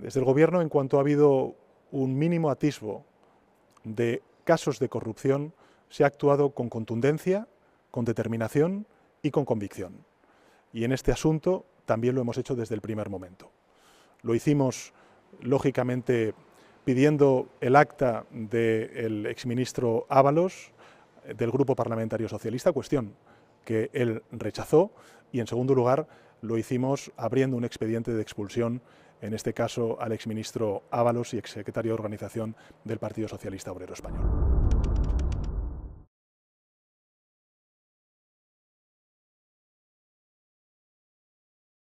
desde el Gobierno, en cuanto ha habido un mínimo atisbo de casos de corrupción, se ha actuado con contundencia, con determinación y con convicción. Y en este asunto también lo hemos hecho desde el primer momento. Lo hicimos, lógicamente, pidiendo el acta del exministro Ábalos del Grupo Parlamentario Socialista, cuestión que él rechazó, y en segundo lugar lo hicimos abriendo un expediente de expulsión en este caso al exministro Ábalos y exsecretario de Organización del Partido Socialista Obrero Español.